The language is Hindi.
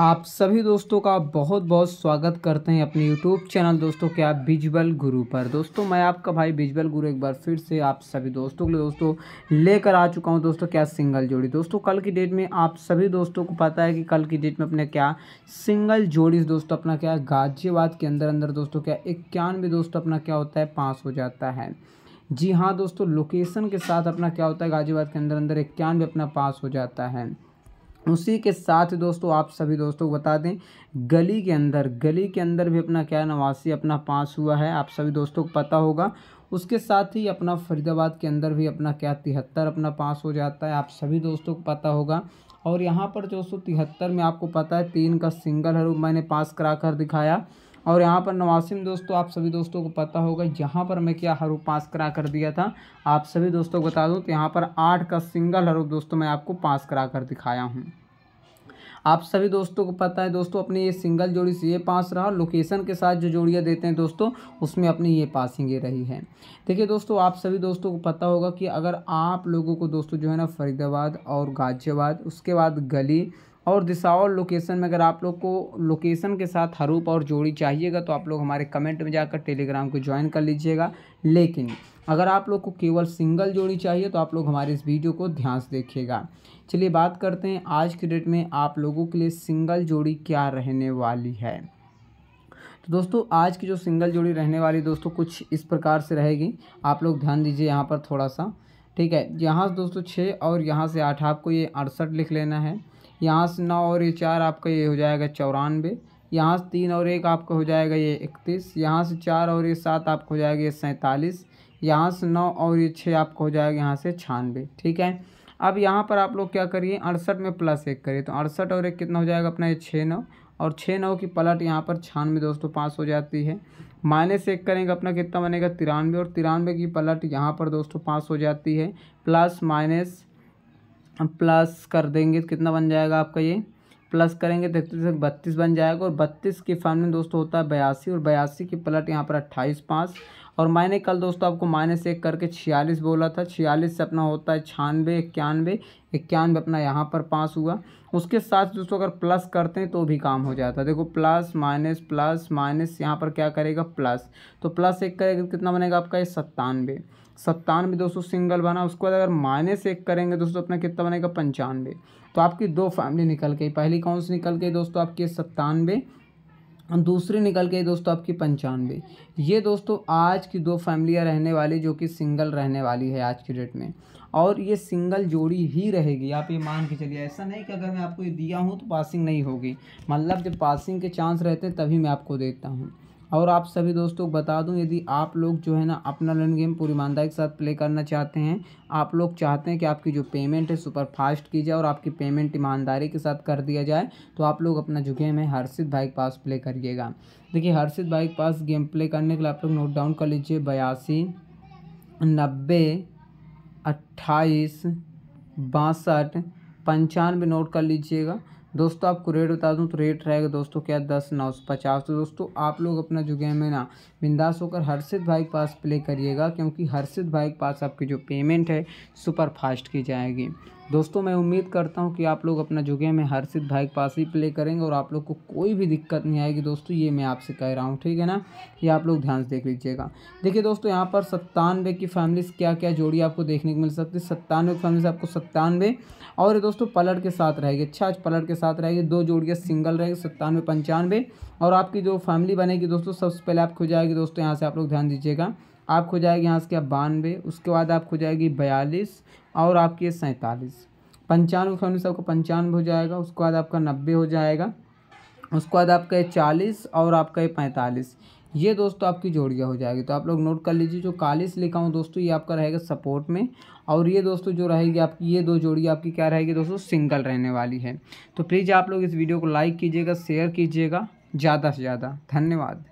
आप सभी दोस्तों का बहुत बहुत स्वागत करते हैं अपने YouTube चैनल दोस्तों के आप गुरु पर दोस्तों मैं आपका भाई बिजबल गुरु एक बार फिर से आप सभी दोस्तों के लिए दोस्तों लेकर आ चुका हूं दोस्तों क्या सिंगल जोड़ी दोस्तों कल की डेट में आप सभी दोस्तों को पता है कि कल की डेट में अपने क्या सिंगल जोड़ी दोस्तों अपना क्या गाजियाबाद के अंदर अंदर दोस्तों क्या इक्यानवे दोस्तों अपना क्या होता है पास हो जाता है जी हाँ दोस्तों लोकेशन के साथ अपना क्या होता है गाजियाबाद के अंदर अंदर इक्यानवे अपना पास हो जाता है उसी के साथ दोस्तों आप सभी दोस्तों को बता दें गली के अंदर गली के अंदर भी अपना क्या नवासी अपना पास हुआ है आप सभी दोस्तों को पता होगा उसके साथ ही अपना फरीदाबाद के अंदर भी अपना क्या तिहत्तर अपना पास हो जाता है आप सभी दोस्तों को पता होगा और यहाँ पर दोस्तों तिहत्तर में आपको पता है तीन का सिंगल है मैंने पास करा कर दिखाया और यहाँ पर नवासिम दोस्तों आप सभी दोस्तों को पता होगा यहाँ पर मैं क्या हरूप पास करा कर दिया था आप सभी दोस्तों को बता दूँ तो यहाँ पर आठ का सिंगल हरूप दोस्तों मैं आपको पास करा कर दिखाया हूँ आप सभी दोस्तों को पता है दोस्तों अपने ये सिंगल जोड़ी से ये पास रहा लोकेशन के साथ जो जोड़ियाँ देते हैं दोस्तों उसमें अपनी ये पासिंग ये रही है देखिए दोस्तों आप सभी दोस्तों को पता होगा कि अगर आप लोगों को दोस्तों जो है ना फरीदाबाद और गाज़ियाबाद उसके बाद गली और दिशा और लोकेशन में अगर आप लोग को लोकेशन के साथ हरूप और जोड़ी चाहिएगा तो आप लोग हमारे कमेंट में जाकर टेलीग्राम को ज्वाइन कर लीजिएगा लेकिन अगर आप लोग को केवल सिंगल जोड़ी चाहिए तो आप लोग हमारे इस वीडियो को ध्यान से देखिएगा चलिए बात करते हैं आज के डेट में आप लोगों के लिए सिंगल जोड़ी क्या रहने वाली है तो दोस्तों आज की जो सिंगल जोड़ी रहने वाली दोस्तों कुछ इस प्रकार से रहेगी आप लोग ध्यान दीजिए यहाँ पर थोड़ा सा ठीक है यहाँ से दोस्तों छः और यहाँ से आठ आपको ये अड़सठ लिख लेना है यहाँ से नौ और ये चार आपका ये हो जाएगा चौरानवे यहाँ से तीन और एक आपका हो जाएगा ये इकतीस यहाँ से चार और ये सात आपको हो जाएगा ये सैंतालीस यहाँ से नौ और ये छः आपको हो जाएगा यहाँ से छानवे ठीक है अब यहाँ पर आप लोग क्या करिए अड़सठ में प्लस एक करिए तो अड़सठ और एक कितना हो जाएगा अपना ये छः नौ और छः नौ की पलट यहाँ पर छानवे दोस्तों पाँच हो जाती है माइनस एक करेंगे अपना कितना बनेगा तिरानवे और तिरानवे की पलट यहाँ पर दोस्तों पाँच हो जाती है प्लस माइनस हम प्लस कर देंगे तो कितना बन जाएगा आपका ये प्लस करेंगे तो तक बत्तीस बन जाएगा और बत्तीस के फॉर्म में दोस्तों होता है बयासी और बयासी की प्लट यहाँ पर अट्ठाईस पाँच और मैंने कल दोस्तों आपको माइनस एक करके छियालीस बोला था छियालीस से अपना होता है छियानवे इक्यानवे इक्यानवे अपना यहाँ पर पास हुआ उसके साथ दोस्तों अगर प्लस करते हैं तो भी काम हो जाता है देखो प्लस माइनस प्लस माइनस यहाँ पर क्या करेगा प्लस तो प्लस एक करेगा कितना बनेगा आपका ये सत्तानवे सत्तानवे दोस्तों सिंगल बना उसके बाद अगर माइनस एक करेंगे दोस्तों अपना कितना बनेगा पंचानवे तो आपकी दो फैमिली निकल गई पहली कौन सी निकल गई दोस्तों आपकी सत्तानवे दूसरी निकल गई दोस्तों आपकी पंचानवे ये दोस्तों आज की दो फैमिलियाँ रहने वाली जो कि सिंगल रहने वाली है आज की डेट में और ये सिंगल जोड़ी ही रहेगी आप ये मान के चलिए ऐसा नहीं कि अगर मैं आपको ये दिया हूँ तो पासिंग नहीं होगी मतलब जब पासिंग के चांस रहते हैं तभी मैं आपको देखता हूँ और आप सभी दोस्तों को बता दूं यदि आप लोग जो है ना अपना लर्न गेम पूरी ईमानदारी के साथ प्ले करना चाहते हैं आप लोग चाहते हैं कि आपकी जो पेमेंट है सुपर फास्ट की जाए और आपकी पेमेंट ईमानदारी के साथ कर दिया जाए तो आप लोग अपना जो गेम है हर्षित भाई के पास प्ले करिएगा देखिए हर्षित भाई के पास गेम प्ले करने के लिए आप लोग नोट डाउन कर लीजिए बयासी नब्बे अट्ठाईस बासठ पंचानवे नोट कर लीजिएगा दोस्तों आपको रेट बता दूं तो रेट रहेगा दोस्तों क्या दस नौ सौ पचास तो दोस्तों आप लोग अपना जो गेम है ना बिंदास होकर हर्षित भाई के पास प्ले करिएगा क्योंकि हर्षित भाई के पास आपकी जो पेमेंट है सुपर फास्ट की जाएगी दोस्तों मैं उम्मीद करता हूँ कि आप लोग अपना जो गेम है हर्षित भाई के पास ही प्ले करेंगे और आप लोग को कोई भी दिक्कत नहीं आएगी दोस्तों ये मैं आपसे कह रहा हूँ ठीक है ना ये आप लोग ध्यान से देख लीजिएगा देखिए दोस्तों यहाँ पर सत्तानवे की फैमिलीज क्या क्या जोड़ी आपको देखने को मिल सकती है सत्तानवे की फैमिलीज आपको सत्तानवे और दोस्तों पलट के साथ रहेगी अच्छा आज पलट के साथ रहेगी दो जोड़ियाँ सिंगल रहेगी सत्तानवे पंचानवे और आपकी जो फैमिली बनेगी दोस्तों सबसे पहले आपको हो जाएगी दोस्तों यहाँ से आप लोग ध्यान दीजिएगा आप जाएगी यहाँ से आप बानवे उसके बाद आप जाएगी बयालीस और आपकी सैंतालीस पंचानवे खाने से आपका पंचानवे हो जाएगा उसके बाद आपका नब्बे हो जाएगा उसके बाद आपका ये चालीस और आपका ये पैंतालीस ये दोस्तों आपकी जोड़िया हो जाएगी तो आप लोग नोट कर लीजिए जो कालीस लिखा हूँ दोस्तों ये आपका रहेगा सपोर्ट में और ये दोस्तों जो रहेगी आपकी ये दो जोड़िया आपकी क्या रहेगी दोस्तों सिंगल रहने वाली है तो प्लीज़ आप लोग इस वीडियो को लाइक कीजिएगा शेयर कीजिएगा ज़्यादा से ज़्यादा धन्यवाद